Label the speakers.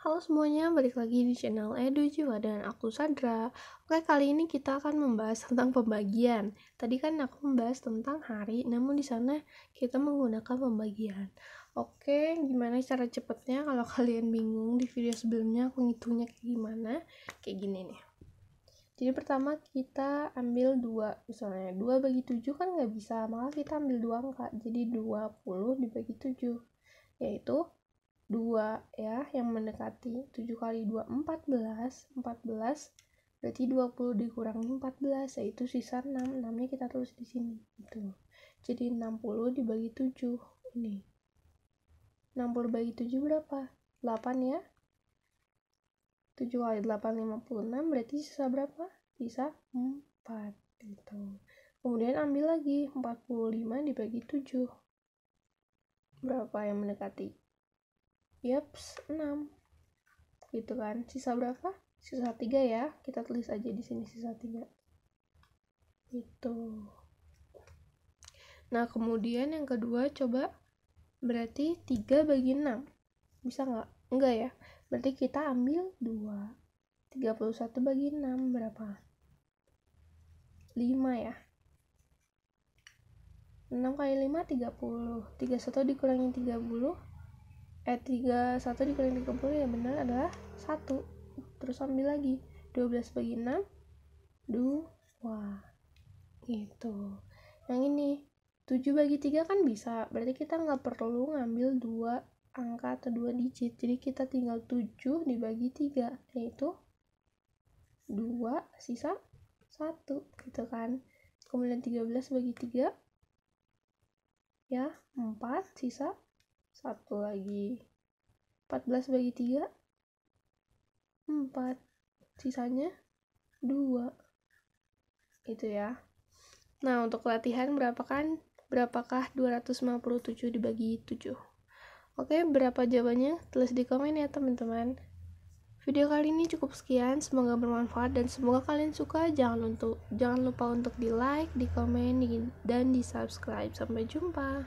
Speaker 1: Halo semuanya, balik lagi di channel Edu Jiwa dan aku Sandra Oke, kali ini kita akan membahas tentang pembagian Tadi kan aku membahas tentang hari, namun di sana kita menggunakan pembagian Oke, gimana cara cepatnya kalau kalian bingung di video sebelumnya aku ngitungnya kayak gimana Kayak gini nih jadi pertama kita ambil 2 misalnya 2 bagi 7 kan nggak bisa maka kita ambil 2 angka jadi 20 dibagi 7 yaitu 2 ya yang mendekati 7 kali 2 14 14 berarti 20 dikurangi 14 yaitu sisa 6 6 nya kita tulis di sini gitu jadi 60 dibagi 7 ini 60 bagi 7 berapa? 8 ya 7 kali 8 56 berarti sisa berapa? sisa 4 gitu kemudian ambil lagi 45 dibagi 7 berapa yang mendekati Yaps, 6. Gitu kan. Sisa berapa? Sisa 3 ya. Kita tulis aja di sini sisa 3. Gitu. Nah, kemudian yang kedua coba berarti 3 bagi 6. Bisa nggak? Enggak ya. Berarti kita ambil 2. 31 bagi 6 berapa? 5 ya. 6 kali 5 30. 31 dikurangi 30 eh 3 1 dikurangi 30 yang benar adalah 1 terus ambil lagi 12 bagi 6 2 gitu yang ini 7 bagi 3 kan bisa berarti kita nggak perlu ngambil 2 angka atau 2 digit jadi kita tinggal 7 dibagi 3 yaitu 2 sisa 1 gitu kan kemudian 13 bagi 3 ya 4 sisa satu lagi 14 bagi 3 4 sisanya 2 itu ya nah untuk latihan kan? ratus lima berapakah 257 dibagi 7 oke berapa jawabannya tulis di komen ya teman-teman video kali ini cukup sekian semoga bermanfaat dan semoga kalian suka jangan untuk jangan lupa untuk di like di komen dan di subscribe sampai jumpa